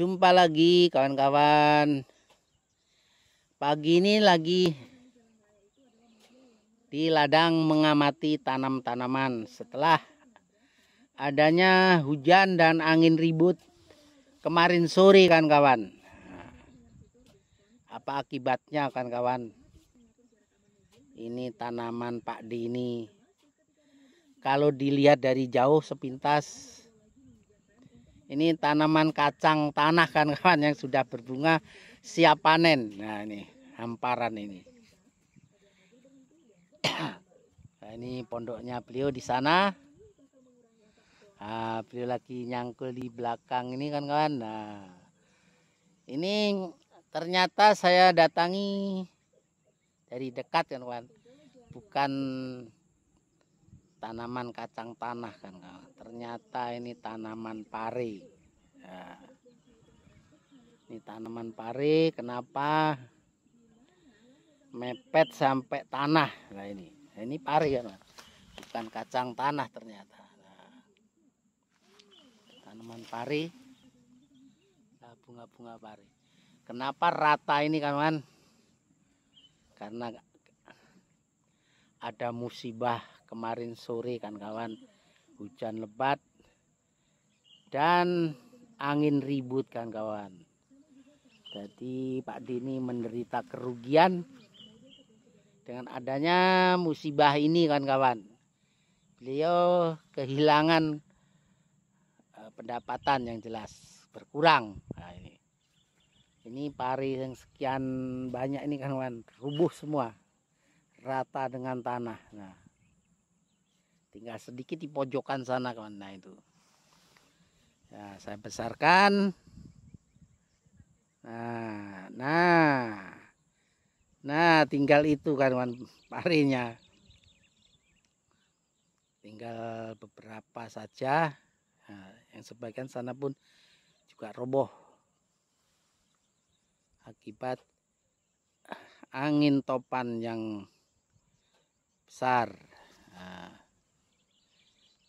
Jumpa lagi kawan-kawan. Pagi ini lagi di ladang mengamati tanam-tanaman setelah adanya hujan dan angin ribut kemarin sore kan kawan. Apa akibatnya kan kawan? Ini tanaman Pak Dini. kalau dilihat dari jauh sepintas ini tanaman kacang tanah kan kawan yang sudah berbunga siap panen. Nah ini hamparan ini. nah, ini pondoknya beliau di sana. Nah, beliau lagi nyangkul di belakang ini kan kawan. Nah ini ternyata saya datangi dari dekat kan kawan. Bukan tanaman kacang tanah kan kawan. Ternyata ini tanaman pari. Ya. Ini tanaman pari kenapa mepet sampai tanah. Nah ini. Nah, ini pari kan. Bukan kacang tanah ternyata. Nah. Tanaman pari. Nah, bunga-bunga pari. Kenapa rata ini kawan? Karena ada musibah kemarin sore kan kawan hujan lebat dan angin ribut kan kawan jadi Pak Dini menderita kerugian dengan adanya musibah ini kan kawan beliau kehilangan eh, pendapatan yang jelas berkurang nah, ini ini pari yang sekian banyak ini kan kawan rubuh semua rata dengan tanah nah tinggal sedikit di pojokan sana kawan nah itu ya saya besarkan nah nah nah tinggal itu kan kawan parinya tinggal beberapa saja nah, yang sebagian sana pun juga roboh akibat angin topan yang besar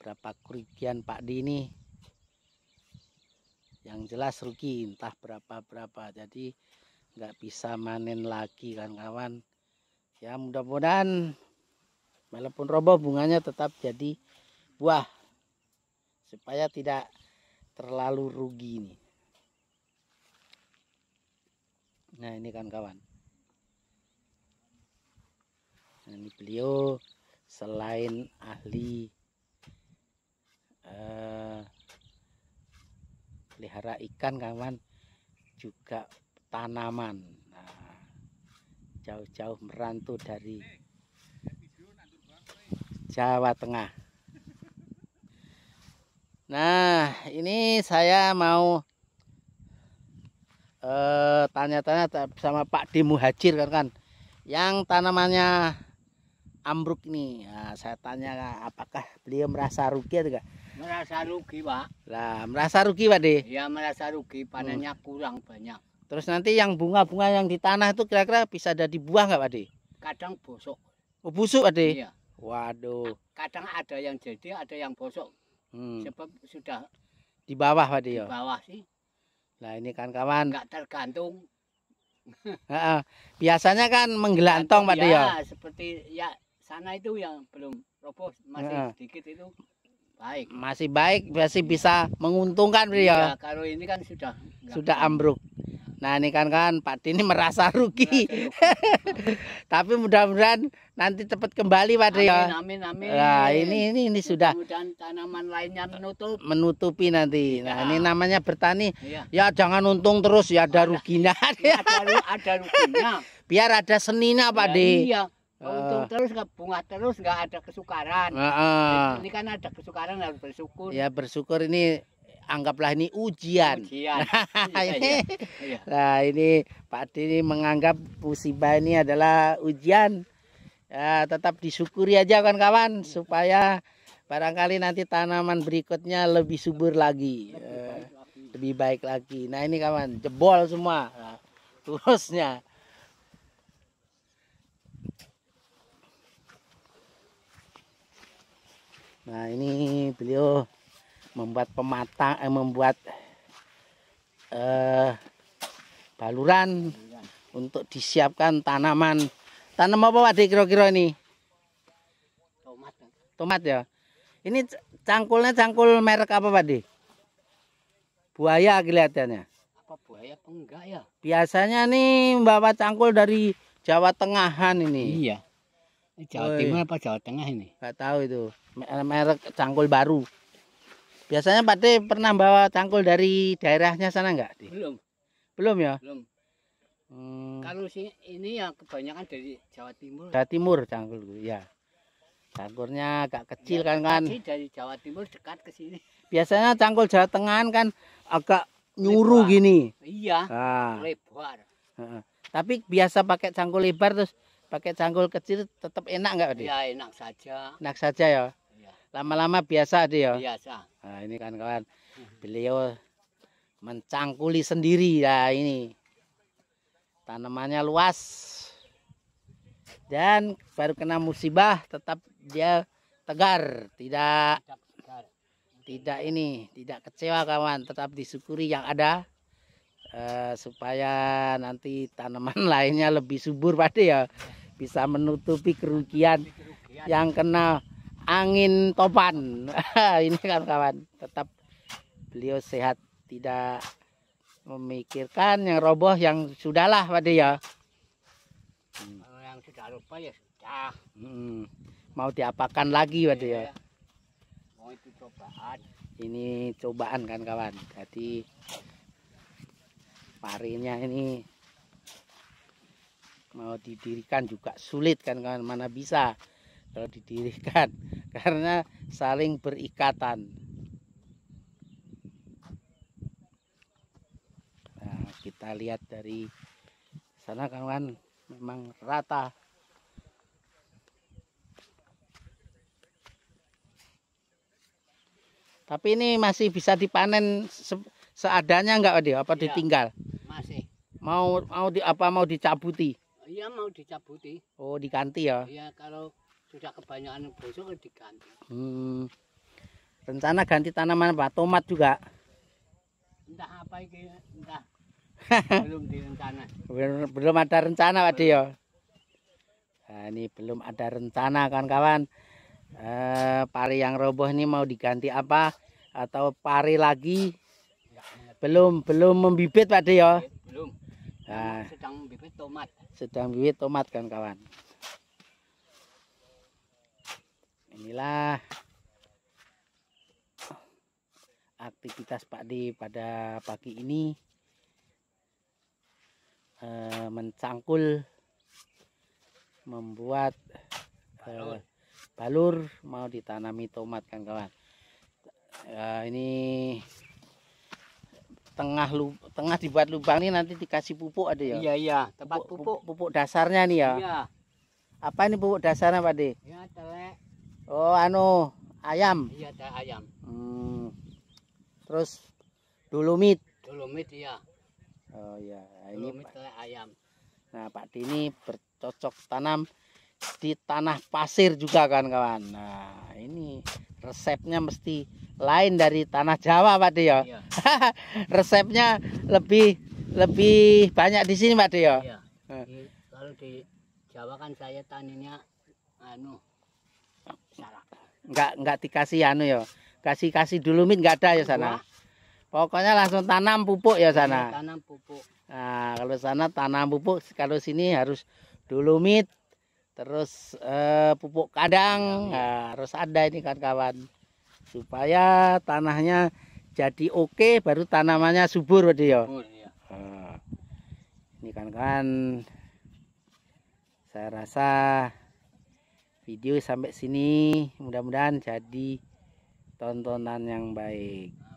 berapa kerugian Pak Dini ini yang jelas rugi entah berapa-berapa jadi nggak bisa manen lagi kan kawan ya mudah-mudahan walaupun roboh bunganya tetap jadi buah supaya tidak terlalu rugi nih nah ini kan kawan nah, ini beliau selain ahli Eh, pelihara ikan kawan juga tanaman nah, jauh-jauh merantau dari Jawa Tengah nah ini saya mau eh, tanya-tanya sama Pak Dimu Hajir kan kan yang tanamannya ambruk nih. nah, saya tanya apakah beliau merasa rugi atau enggak merasa rugi pak lah merasa rugi pak deh ya merasa rugi panennya hmm. kurang banyak terus nanti yang bunga-bunga yang di tanah itu kira-kira bisa ada dibuang nggak pak deh kadang bosok oh, busuk pak deh iya. waduh kadang ada yang jadi ada yang bosok hmm. sebab sudah di bawah pak deh di ya? bawah sih nah ini kan kawan nggak tergantung biasanya kan menggelantong pak deh. ya iya, seperti ya sana itu yang belum roboh masih ya. sedikit itu baik masih baik masih bisa menguntungkan beliau ya kalau ini kan sudah sudah ambruk Nah ini kan kan Pak Dini merasa rugi. Tapi mudah-mudahan nanti cepat kembali Pak ya. Amin amin. Nah ini ini ini sudah. mudah tanaman lainnya menutup. Menutupi nanti. Iya. Nah ya. ini namanya bertani. Ya. ya jangan untung terus ya ada ruginya. Ya, ada, ada ruginya. Biar ada seninya Pak ya, Dini Iya. iya. Oh, untung terus nggak bunga terus nggak ada kesukaran. Uh, uh. Ini kan ada kesukaran harus bersyukur. Ya bersyukur ini anggaplah ini ujian. Ujian. Nah, iya, ini, iya, iya. iya. nah ini Pak Adi menganggap musibah ini adalah ujian. Ya, tetap disyukuri aja kawan-kawan supaya barangkali nanti tanaman berikutnya lebih subur lagi. Lebih baik eh, lagi. Lebih baik lagi. Nah ini kawan jebol semua. Nah, terusnya. Nah, ini beliau membuat pematang eh membuat eh baluran untuk disiapkan tanaman. Tanam apa Pak kira-kira ini? Tomat. Tomat ya. Ini cangkulnya cangkul merek apa Pak Buaya kelihatannya. Apa buaya apa enggak ya? Biasanya nih bawa cangkul dari Jawa Tengahan ini. Iya. Jawa Oi. Timur apa Jawa Tengah ini? Gak tahu itu. Merek cangkul baru. Biasanya Pak De pernah bawa cangkul dari daerahnya sana enggak? Belum. Belum ya? Belum. Hmm. Kalau sih ini ya kebanyakan dari Jawa Timur. Jawa Timur cangkul ya. Cangkulnya agak kecil ya, kan kan. dari Jawa Timur dekat ke sini. Biasanya cangkul Jawa Tengah kan agak nyuruh lebar. gini. Iya. Nah. Lebar. Tapi biasa pakai cangkul lebar terus pakai cangkul kecil tetap enak nggak Adi? Ya enak saja. Enak saja ya. Iya. Lama-lama biasa Adi ya. Biasa. Nah, ini kan kawan, beliau mencangkuli sendiri ya ini. Tanamannya luas dan baru kena musibah tetap dia tegar, tidak tidak, ini, tidak kecewa kawan, tetap disyukuri yang ada. Uh, supaya nanti tanaman lainnya lebih subur pada ya. Iya bisa menutupi kerugian yang kena angin topan. Ini kan kawan, tetap beliau sehat, tidak memikirkan yang roboh yang sudahlah pada ya. yang sudah lupa ya sudah. Hmm, mau diapakan lagi pada ya. Iya, iya. Mau itu cobaan. Ini cobaan kan kawan. Jadi parinya ini mau didirikan juga sulit kan kawan mana bisa kalau didirikan karena saling berikatan nah, kita lihat dari sana kawan kan? memang rata Tapi ini masih bisa dipanen se seadanya enggak Ade? Apa iya, ditinggal? Masih. Mau mau di apa mau dicabuti? dia mau dicabuti. Oh, diganti ya? Iya, kalau sudah kebanyakan bosok ya diganti. Hmm. Rencana ganti tanaman apa? Tomat juga? Entah apa ini, entah. belum direncana. Belum, belum ada rencana, Pak Dio. Nah, ini belum ada rencana, kawan-kawan. Eh, pari yang roboh ini mau diganti apa? Atau pari lagi? Belum, belum membibit, Pak ya? Nah, sedang bibit tomat. Sedang bibit tomat kan kawan. Inilah aktivitas Pak D pada pagi ini e, mencangkul membuat balur. Eh, balur mau ditanami tomat kan kawan. E, eh, ini tengah lu tengah dibuat lubang ini nanti dikasih pupuk ada ya iya iya tempat pupuk pupuk, pupuk dasarnya nih ya iya. apa ini pupuk dasarnya pak de ya telek oh anu ayam iya ada ayam hmm. terus dolomit dolomit iya oh iya ini dolomit telek ayam nah pak de ini bercocok tanam di tanah pasir juga kan kawan. Nah, ini resepnya mesti lain dari tanah Jawa Pak Dio. Iya. resepnya lebih lebih banyak di sini Pak Dio. Iya. Di, kalau di Jawa kan saya taninya anu salah. Enggak enggak dikasih anu ya. Kasih-kasih dulu mit enggak ada ya sana. Pokoknya langsung tanam pupuk ya sana. Iya, tanam pupuk. Nah, kalau sana tanam pupuk, kalau sini harus dulu mit terus uh, pupuk kadang iya, iya. nah, harus ada ini kan kawan supaya tanahnya jadi oke okay, baru tanamannya subur berarti ya iya. ah. ini kan kan saya rasa video sampai sini mudah-mudahan jadi tontonan yang baik